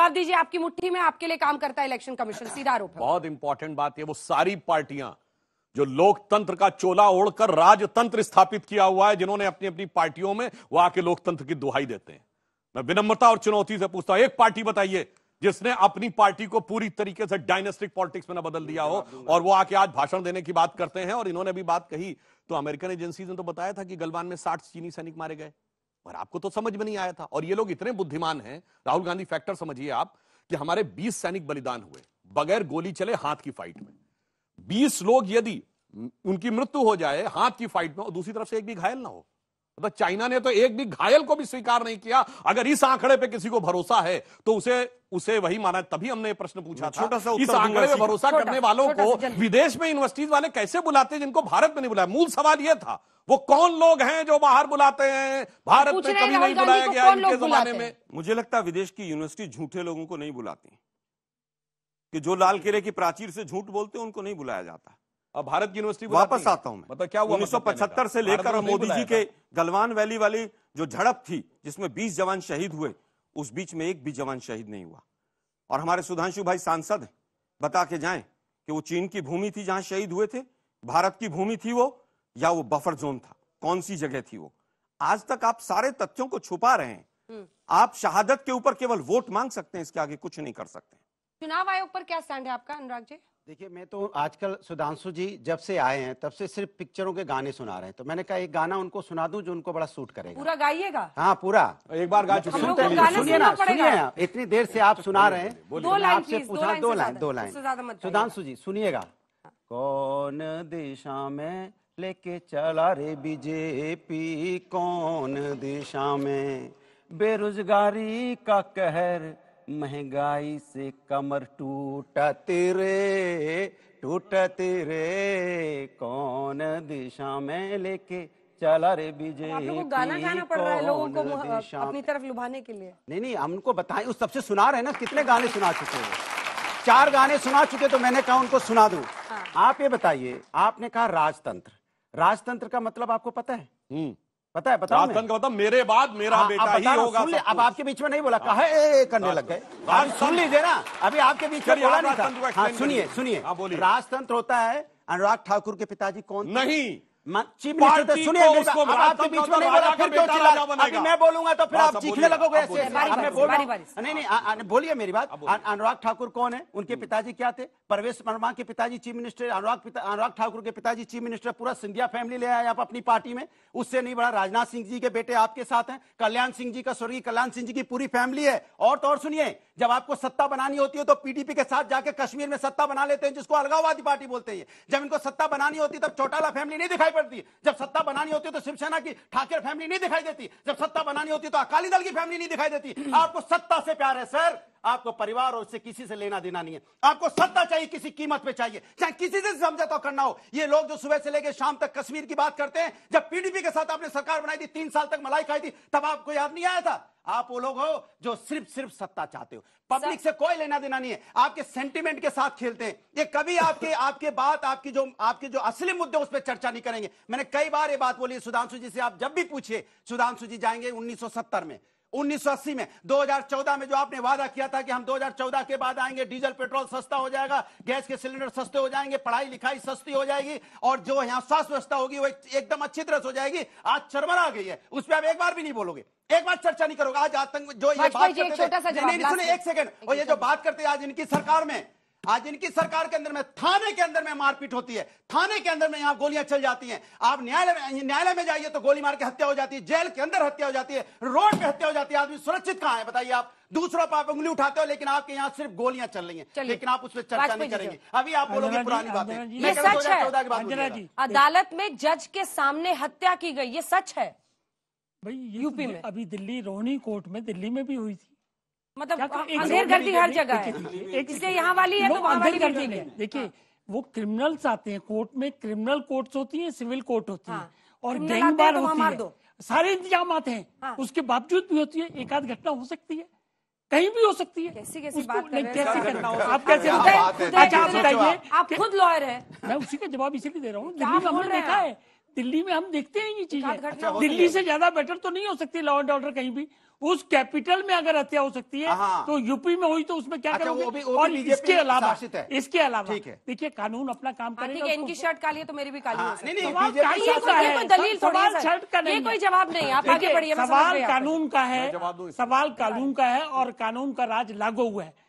जवाब दीजिए आपकी मुट्ठी में आपके लिए काम करता है इलेक्शन कमीशन सीधा आरोप बहुत इंपॉर्टेंट बात है वो सारी पार्टियां जो लोकतंत्र का चोला ओढ़कर राजतंत्र स्थापित किया हुआ है जिन्होंने अपनी अपनी पार्टियों में वो आके लोकतंत्र की दुहाई देते हैं मैं विनम्रता और चुनौती से पूछता हूं एक पार्टी बताइए जिसने अपनी पार्टी को पूरी तरीके से डायनेस्टिक पॉलिटिक्स में ना बदल दिया हो और वो आके आज भाषण देने की बात करते हैं और इन्होंने भी बात कही तो अमेरिकन एजेंसी ने तो बताया था कि गलवान में साठ चीनी सैनिक मारे गए पर आपको तो समझ में नहीं आया था और ये लोग इतने बुद्धिमान हैं राहुल गांधी फैक्टर समझिए आप कि हमारे 20 सैनिक बलिदान हुए बगैर गोली चले हाथ की फाइट में 20 लोग यदि उनकी मृत्यु हो जाए हाथ की फाइट में और दूसरी तरफ से एक भी घायल ना हो तो चाइना ने तो एक भी घायल को भी स्वीकार नहीं किया अगर इस आंकड़े पे किसी को भरोसा है तो उसे उसे वही माना तभी हमने प्रश्न पूछा था सा इस आंकड़े पे भरोसा करने वालों को विदेश में यूनिवर्सिटीज वाले कैसे बुलाते जिनको भारत में नहीं बुलाया मूल सवाल यह था वो कौन लोग हैं जो बाहर बुलाते हैं भारत में कभी नहीं बुलाया गया इनके जमाने में मुझे लगता है विदेश की यूनिवर्सिटी झूठे लोगों को नहीं बुलाती कि जो लाल किले की प्राचीर से झूठ बोलते हैं उनको नहीं बुलाया जाता भारत यूनिवर्सिटी वापस आता हूं मैं मतलब क्या मतलब सौ पचहत्तर से लेकर मोदी जी के गलवान वैली वाली जो झड़प थी जिसमें बीस जवान शहीद हुए उस बीच में एक भी जवान शहीद नहीं हुआ और हमारे सुधांशु भाई सांसद बता के जाएं कि वो चीन की भूमि थी जहां शहीद हुए थे भारत की भूमि थी वो या वो बफर जोन था कौन सी जगह थी वो आज तक आप सारे तथ्यों को छुपा रहे हैं हम्म। आप शहादत के ऊपर केवल वोट मांग सकते हैं इसके आगे कुछ नहीं कर सकते चुनाव आयोग पर क्या स्टैंड है आपका अनुराग जी देखिए मैं तो आजकल सुधांशु जी जब से आए हैं तब से सिर्फ पिक्चरों के गाने सुना रहे हैं तो मैंने कहा एक गाना उनको सुना दूं जो उनको बड़ा सूट करेगा पूरा गाइएगा हाँ पूरा एक बार गा चुके सुनिए ना सुनिए ना इतनी देर से आप सुना रहे हैं दो लाइन आपसे पूछा दो लाइन दो लाइन सुधांशु जी सुनिएगा कौन दिशा में लेके चला रे बीजेपी कौन दिशा में बेरोजगारी का कहर महंगाई से कमर टूटा तेरे टूटा तेरे कौन दिशा में लेके चला रे बीजे गाना गाना पड़ रहा है लोगों को अपनी तरफ लुभाने के लिए नहीं नहीं हमको बताए उस सबसे सुना रहे ना कितने गाने सुना चुके हैं चार गाने सुना चुके तो मैंने कहा उनको सुना दू हाँ। आप ये बताइए आपने कहा राजतंत्र राजतंत्र का मतलब आपको पता है हम्म। पता है पता राजस्थान का मतलब मेरे बाद मेरा हाँ, आ, बेटा ही होगा सुन अब आपके बीच में नहीं बोला कहा हाँ। करने लग गए सुन लीजिए ना अभी आपके बीच में बोला नहीं था हाँ, सुनिए सुनिए राजतंत्र होता है अनुराग ठाकुर के पिताजी कौन नहीं चीफ मिनिस्टर तो सुनिए आपके बीच में नहीं बोला फिर क्यों चिल्ला अभी मैं बोलूंगा तो फिर आप चीखने लगोगे ऐसे नहीं नहीं बोलिए मेरी बात अनुराग ठाकुर कौन है उनके हम्म। पिताजी क्या थे परवेश वर्मा के पिताजी चीफ मिनिस्टर अनुराग अनुराग ठाकुर के पिताजी चीफ मिनिस्टर पूरा सिंधिया फैमिली ले आए आप अपनी पार्टी में उससे नहीं बड़ा राजनाथ सिंह जी के बेटे आपके साथ हैं कल्याण सिंह जी का स्वर्गीय कल्याण सिंह जी की पूरी फैमिली है और तो और सुनिए जब आपको सत्ता बनानी होती है तो पीडीपी के साथ जाके कश्मीर में सत्ता बना लेते हैं जिसको अलगाववादी पार्टी बोलते हैं जब इनको सत्ता बनानी होती तब चौटाला फैमिली नहीं दिखाई पड़ती जब सत्ता बनानी होती तो शिवसेना की ठाकरे फैमिली नहीं दिखाई देती जब सत्ता बनानी होती तो अकाली दल की फैमिली नहीं दिखाई देती आपको सत्ता से प्यार है सर आपको परिवार और उससे किसी से लेना देना नहीं है आपको सत्ता चाहिए किसी कीमत पे चाहिए चाहे किसी से समझौता तो करना हो ये लोग जो सुबह से लेकर शाम तक कश्मीर की बात करते हैं जब पीडीपी के साथ आपने सरकार बनाई थी तीन साल तक मलाई खाई थी तब आपको याद नहीं आया था आप वो लोग हो जो सिर्फ सिर्फ सत्ता चाहते हो पब्लिक से कोई लेना देना नहीं है आपके सेंटिमेंट के साथ खेलते हैं ये कभी आपके आपके बात आपकी जो आपके जो असली मुद्दे उस पर चर्चा नहीं करेंगे मैंने कई बार ये बात बोली सुधांशु जी से आप जब भी पूछिए सुधांशु जी जाएंगे उन्नीस में 1980 में 2014 में जो आपने वादा किया था कि हम 2014 के बाद आएंगे डीजल पेट्रोल सस्ता हो जाएगा गैस के सिलेंडर सस्ते हो जाएंगे पढ़ाई लिखाई सस्ती हो जाएगी और जो यहां स्वास्थ्य व्यवस्था होगी वो एकदम अच्छी तरह से हो जाएगी आज आ गई है उस पर आप एक बार भी नहीं बोलोगे एक बार चर्चा नहीं करोगे आज आतंक जो ये बात करते एक सेकंड और ये जो बात करते आज इनकी सरकार में आज इनकी सरकार के अंदर में थाने के अंदर में मारपीट होती है थाने के अंदर में यहाँ गोलियां चल जाती हैं आप न्यायालय में न्यायालय में जाइए तो गोली मार के हत्या हो जाती है जेल के अंदर हत्या हो जाती है रोड पे हत्या हो जाती है आदमी सुरक्षित कहां है बताइए आप दूसरों पर आप उंगली उठाते हो लेकिन आपके यहाँ सिर्फ गोलियां चल रही है लेकिन आप उसमें चर्चा नहीं करेंगे अभी आप बोलोगे पुरानी है अदालत में जज के सामने हत्या की गई ये सच है भाई यूपी तो में अभी दिल्ली रोहिणी कोर्ट में दिल्ली में भी हुई थी मतलब तो हाँ, अंधेर गर्दी हर जगह है इसलिए यहाँ वाली है तो वहाँ वाली गर्दी है हाँ। देखिए वो क्रिमिनल्स आते हैं कोर्ट में क्रिमिनल कोर्ट्स होती हाँ। तो है सिविल कोर्ट होती है और गैंग बार होती है सारे इंतजाम आते हैं उसके बावजूद भी होती है एक आध घटना हो सकती है कहीं भी हो सकती है कैसी कैसी बात कर रहे कैसे करना हो आप कैसे अच्छा आप बताइए आप खुद लॉयर है मैं उसी का जवाब इसीलिए दे रहा हूँ दिल्ली में हमने देखा है दिल्ली में हम देखते हैं ये चीजें दिल्ली से ज्यादा बेटर तो नहीं हो सकती लॉ एंड ऑर्डर कहीं भी उस कैपिटल में अगर हत्या हो सकती है हाँ। तो यूपी में हुई तो उसमें क्या अच्छा, करोगे और इसके अलावा इसके अलावा देखिए कानून अपना काम हाँ, करेगा है इनकी शर्ट काली है तो मेरी भी काली हाँ, नहीं, तो दलील सवाल शर्ट का नहीं कोई जवाब नहीं आप आगे बढ़िए सवाल कानून का है सवाल कानून का है और कानून का राज लागू हुआ है